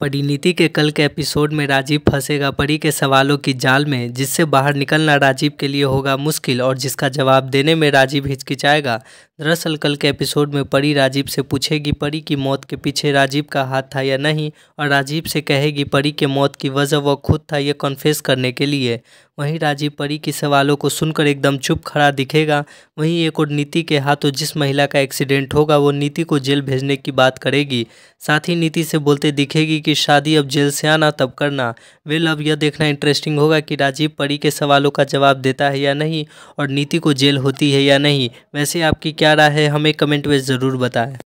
परिणीति के कल के एपिसोड में राजीव फंसेगा परी के सवालों की जाल में जिससे बाहर निकलना राजीव के लिए होगा मुश्किल और जिसका जवाब देने में राजीव हिचकिचाएगा दरअसल कल के एपिसोड में परी राजीव से पूछेगी परी की मौत के पीछे राजीव का हाथ था या नहीं और राजीव से कहेगी परी के मौत की वजह वह खुद था यह कॉन्फेस करने के लिए वहीं राजीव परी के सवालों को सुनकर एकदम चुप खड़ा दिखेगा वहीं एक और नीति के हाथों जिस महिला का एक्सीडेंट होगा वो नीति को जेल भेजने की बात करेगी साथ ही नीति से बोलते दिखेगी की शादी अब जेल से आना तब करना वेल अब यह देखना इंटरेस्टिंग होगा कि राजीव परी के सवालों का जवाब देता है या नहीं और नीति को जेल होती है या नहीं वैसे आपकी क्या राय है हमें कमेंट में ज़रूर बताएं